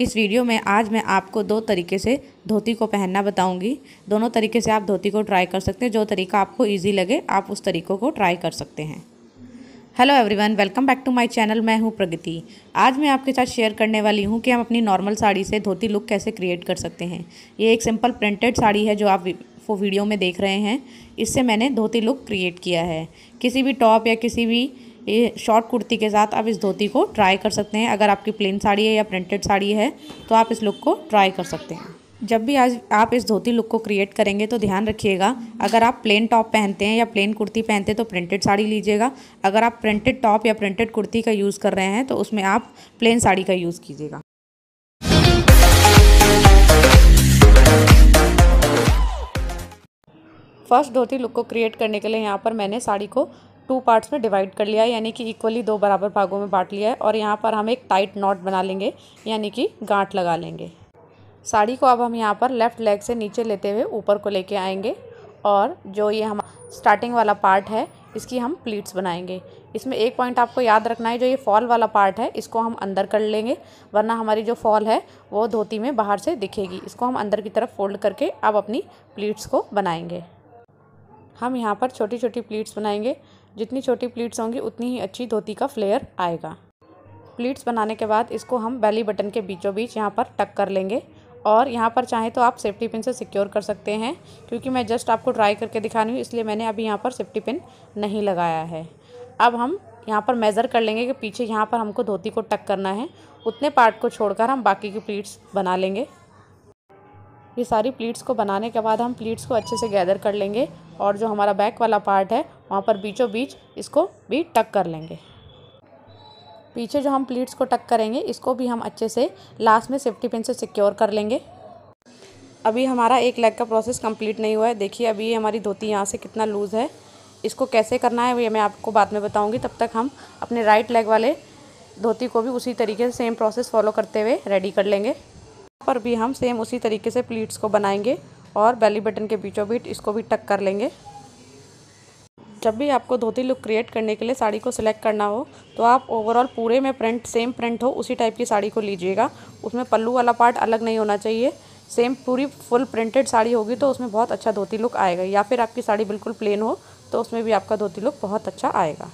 इस वीडियो में आज मैं आपको दो तरीके से धोती को पहनना बताऊंगी दोनों तरीके से आप धोती को ट्राई कर सकते हैं जो तरीका आपको इजी लगे आप उस तरीक़ों को ट्राई कर सकते हैं hello everyone welcome back to my channel मैं हूं प्रगति आज मैं आपके साथ शेयर करने वाली हूं कि हम अपनी नॉर्मल साड़ी से धोती लुक कैसे क्रिएट कर सकते हैं ये एक सिंपल प्रिंटेड साड़ी है जो आप वो वीडियो में देख रहे हैं इससे मैंने धोती लुक क्रिएट किया है किसी भी टॉप या किसी भी ये शॉर्ट कुर्ती के साथ आप इस धोती को ट्राई कर सकते हैं अगर आपकी प्लेन साड़ी है या प्रिंटेड साड़ी है तो आप इस लुक को ट्राई कर सकते हैं जब भी आज आप इस धोती लुक को क्रिएट करेंगे तो ध्यान रखिएगा अगर आप प्लेन टॉप पहनते हैं या प्लेन कुर्ती पहनते हैं तो प्रिंटेड साड़ी लीजिएगा अगर आप प्रिंटेड टॉप या प्रिंटेड कुर्ती का यूज़ कर रहे हैं तो उसमें आप प्लेन साड़ी का यूज़ कीजिएगा फर्स्ट धोती लुक को क्रिएट करने के लिए यहाँ पर मैंने साड़ी को टू पार्ट्स में डिवाइड कर लिया है यानी कि इक्वली दो बराबर भागों में बांट लिया है और यहाँ पर हम एक टाइट नॉट बना लेंगे यानी कि गांठ लगा लेंगे साड़ी को अब हम यहाँ पर लेफ़्ट लेग से नीचे लेते हुए ऊपर को लेके आएंगे और जो ये हम स्टार्टिंग वाला पार्ट है इसकी हम प्लीट्स बनाएंगे इसमें एक पॉइंट आपको याद रखना है जो ये फॉल वाला पार्ट है इसको हम अंदर कर लेंगे वरना हमारी जो फॉल है वो धोती में बाहर से दिखेगी इसको हम अंदर की तरफ फोल्ड करके अब अपनी प्लीट्स को बनाएंगे हम यहाँ पर छोटी छोटी प्लीट्स बनाएंगे जितनी छोटी प्लीट्स होंगी उतनी ही अच्छी धोती का फ्लेयर आएगा प्लीट्स बनाने के बाद इसको हम बैली बटन के बीचों बीच यहाँ पर टक कर लेंगे और यहाँ पर चाहें तो आप सेफ्टी पिन से सिक्योर कर सकते हैं क्योंकि मैं जस्ट आपको ट्राई करके दिखानी हूँ इसलिए मैंने अभी यहाँ पर सेफ्टी पिन नहीं लगाया है अब हम यहाँ पर मेज़र कर लेंगे कि पीछे यहाँ पर हमको धोती को टक करना है उतने पार्ट को छोड़कर हम बाकी की प्लीट्स बना लेंगे ये सारी प्लीट्स को बनाने के बाद हम प्लीट्स को अच्छे से गैदर कर लेंगे और जो हमारा बैक वाला पार्ट है वहाँ पर बीचों बीच इसको भी टक कर लेंगे पीछे जो हम प्लीट्स को टक करेंगे इसको भी हम अच्छे से लास्ट में सेफ्टी पिन से सिक्योर कर लेंगे अभी हमारा एक लेग का प्रोसेस कंप्लीट नहीं हुआ है देखिए अभी हमारी धोती यहाँ से कितना लूज़ है इसको कैसे करना है ये मैं आपको बाद में बताऊँगी तब तक हम अपने राइट लेग वाले धोती को भी उसी तरीके से सेम प्रोसेस फॉलो करते हुए रेडी कर लेंगे पर भी हम सेम उसी तरीके से प्लीट्स को बनाएंगे और बेली बटन के बीचों बीच इसको भी टक कर लेंगे जब भी आपको धोती लुक क्रिएट करने के लिए साड़ी को सिलेक्ट करना हो तो आप ओवरऑल पूरे में प्रिंट सेम प्रिंट हो उसी टाइप की साड़ी को लीजिएगा उसमें पल्लू वाला पार्ट अलग नहीं होना चाहिए सेम पूरी फुल प्रिंटेड साड़ी होगी तो उसमें बहुत अच्छा धोती लुक आएगा या फिर आपकी साड़ी बिल्कुल प्लेन हो तो उसमें भी आपका धोती लुक बहुत अच्छा आएगा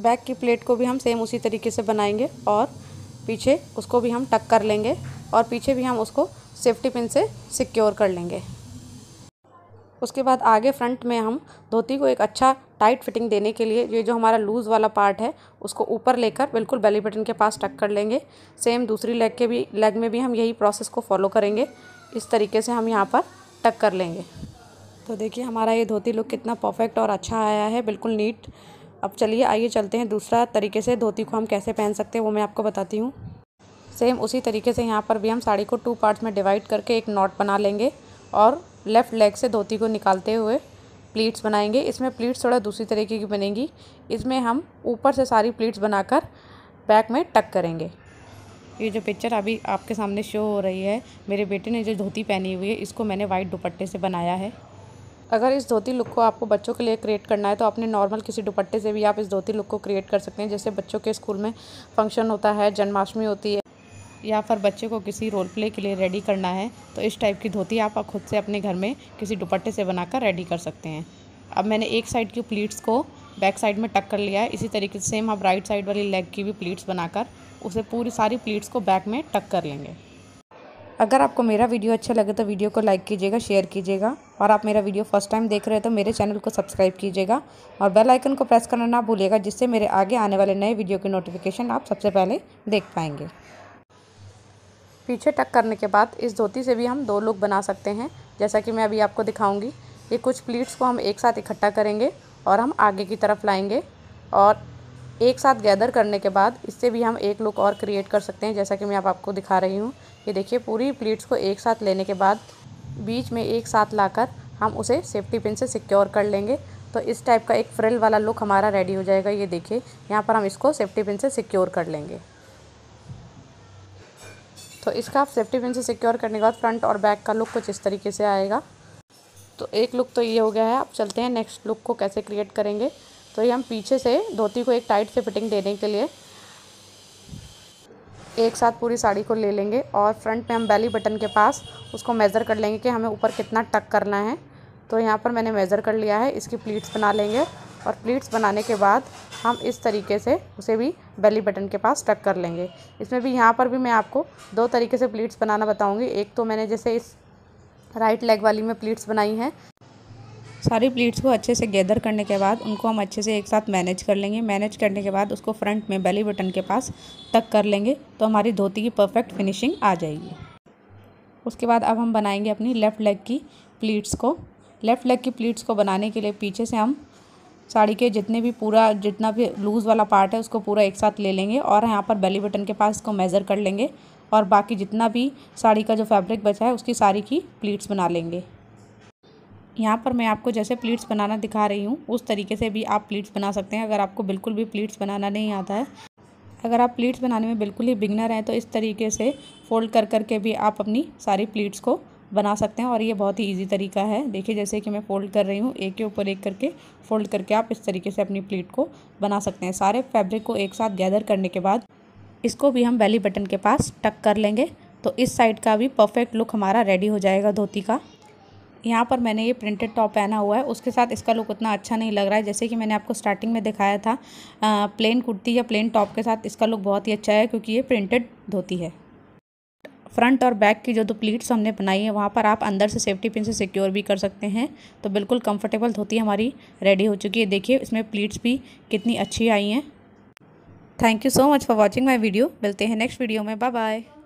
बैक की प्लेट को भी हम सेम उसी तरीके से बनाएंगे और पीछे उसको भी हम टक कर लेंगे और पीछे भी हम उसको सेफ्टी पिन से सिक्योर कर लेंगे उसके बाद आगे फ्रंट में हम धोती को एक अच्छा टाइट फिटिंग देने के लिए ये जो हमारा लूज़ वाला पार्ट है उसको ऊपर लेकर बिल्कुल बेली बटन के पास टक कर लेंगे सेम दूसरी लेग के भी लेग में भी हम यही प्रोसेस को फॉलो करेंगे इस तरीके से हम यहाँ पर टक कर लेंगे तो देखिए हमारा ये धोती लुक कितना परफेक्ट और अच्छा आया है बिल्कुल नीट अब चलिए आइए चलते हैं दूसरा तरीके से धोती को हम कैसे पहन सकते हैं वो मैं आपको बताती हूँ सेम उसी तरीके से यहाँ पर भी हम साड़ी को टू पार्ट्स में डिवाइड करके एक नॉट बना लेंगे और लेफ़्ट लेग से धोती को निकालते हुए प्लीट्स बनाएंगे इसमें प्लीट्स थोड़ा दूसरी तरीके की बनेंगी इसमें हम ऊपर से सारी प्लीट्स बनाकर बैक में टक करेंगे ये जो पिक्चर अभी आपके सामने शो हो रही है मेरे बेटे ने जो धोती पहनी हुई है इसको मैंने वाइट दुपट्टे से बनाया है अगर इस धोती लुक को आपको बच्चों के लिए क्रिएट करना है तो आपने नॉर्मल किसी दुपट्टे से भी आप इस धोती लुक को क्रिएट कर सकते हैं जैसे बच्चों के स्कूल में फंक्शन होता है जन्माष्टमी होती है या फिर बच्चे को किसी रोल प्ले के लिए रेडी करना है तो इस टाइप की धोती आप खुद से अपने घर में किसी दुपट्टे से बनाकर रेडी कर सकते हैं अब मैंने एक साइड की प्लीट्स को बैक साइड में टक कर लिया है इसी तरीके से सेम आप राइट साइड वाली लेग की भी प्लीट्स बनाकर उसे पूरी सारी प्लीट्स को बैक में टक कर लेंगे अगर आपको मेरा वीडियो अच्छा लगे तो वीडियो को लाइक कीजिएगा शेयर कीजिएगा और आप मेरा वीडियो फर्स्ट टाइम देख रहे हो तो मेरे चैनल को सब्सक्राइब कीजिएगा और बेल आइकन को प्रेस करना ना भूलिएगा जिससे मेरे आगे आने वाले नए वीडियो की नोटिफिकेशन आप सबसे पहले देख पाएंगे पीछे टक करने के बाद इस धोती से भी हम दो लुक बना सकते हैं जैसा कि मैं अभी आपको दिखाऊंगी ये कुछ प्लीट्स को हम एक साथ इकट्ठा करेंगे और हम आगे की तरफ लाएंगे और एक साथ गैदर करने के बाद इससे भी हम एक लुक और क्रिएट कर सकते हैं जैसा कि मैं आप आपको दिखा रही हूँ ये देखिए पूरी प्लीट्स को एक साथ लेने के बाद बीच में एक साथ लाकर हम उसे सेफ्टी पिन से सिक्योर कर लेंगे तो इस टाइप का एक फ्रिल वाला लुक हमारा रेडी हो जाएगा ये देखिए यहाँ पर हम इसको सेफ्टी पिन से सिक्योर कर लेंगे तो इसका आप सेफ्टी पिन से सिक्योर करने के बाद फ्रंट और बैक का लुक कुछ इस तरीके से आएगा तो एक लुक तो ये हो गया है आप चलते हैं नेक्स्ट लुक को कैसे क्रिएट करेंगे तो ये हम पीछे से धोती को एक टाइट से फिटिंग देने के लिए एक साथ पूरी साड़ी को ले लेंगे और फ्रंट में हम बैली बटन के पास उसको मेज़र कर लेंगे कि हमें ऊपर कितना टक करना है तो यहाँ पर मैंने मेज़र कर लिया है इसकी प्लीट्स बना लेंगे और प्लीट्स बनाने के बाद हम इस तरीके से उसे भी बेली बटन के पास टक कर लेंगे इसमें भी यहाँ पर भी मैं आपको दो तरीके से प्लीट्स बनाना बताऊँगी एक तो मैंने जैसे इस राइट लेग वाली में प्लीट्स बनाई हैं सारी प्लीट्स को अच्छे से गैदर करने के बाद उनको हम अच्छे से एक साथ मैनेज कर लेंगे मैनेज करने के बाद उसको फ्रंट में बेली बटन के पास तक कर लेंगे तो हमारी धोती की परफेक्ट फिनिशिंग आ जाएगी उसके बाद अब हम बनाएंगे अपनी लेफ़्ट लेग की प्लीट्स को लेफ़्ट लेग की प्लीट्स को बनाने के लिए पीछे से हम साड़ी के जितने भी पूरा जितना भी लूज़ वाला पार्ट है उसको पूरा एक साथ ले लेंगे और यहाँ पर बेली बटन के पास इसको मेज़र कर लेंगे और बाकी जितना भी साड़ी का जो फैब्रिक बचा है उसकी साड़ी की प्लीट्स बना लेंगे यहाँ पर मैं आपको जैसे प्लीट्स बनाना दिखा रही हूँ उस तरीके से भी आप प्लीट्स बना सकते हैं अगर आपको बिल्कुल भी प्लीट्स बनाना नहीं आता है अगर आप प्लीट्स बनाने में बिल्कुल ही बिगनर हैं तो इस तरीके से फोल्ड कर कर के भी आप अपनी सारी प्लीट्स को बना सकते हैं और ये बहुत ही ईजी तरीका है देखिए जैसे कि मैं फ़ोल्ड कर रही हूँ एक के ऊपर एक करके फ़ोल्ड करके आप इस तरीके से अपनी प्लेट को बना सकते हैं सारे फैब्रिक को एक साथ गैदर करने के बाद इसको भी हम बैली बटन के पास टक कर लेंगे तो इस साइड का भी परफेक्ट लुक हमारा रेडी हो जाएगा धोती का यहाँ पर मैंने ये प्रिंटेड टॉप पहना हुआ है उसके साथ इसका लुक उतना अच्छा नहीं लग रहा है जैसे कि मैंने आपको स्टार्टिंग में दिखाया था आ, प्लेन कुर्ती या प्लेन टॉप के साथ इसका लुक बहुत ही अच्छा है क्योंकि ये प्रिंटेड धोती है फ्रंट और बैक की जो दो प्लीट्स हमने बनाई है वहाँ पर आप अंदर से सेफ्टी पिन से सिक्योर भी कर सकते हैं तो बिल्कुल कंफर्टेबल धोती हमारी रेडी हो चुकी है देखिए इसमें प्लीट्स भी कितनी अच्छी आई हैं thank you so much for watching my video मिलते हैं नेक्स्ट वीडियो में बाय बाय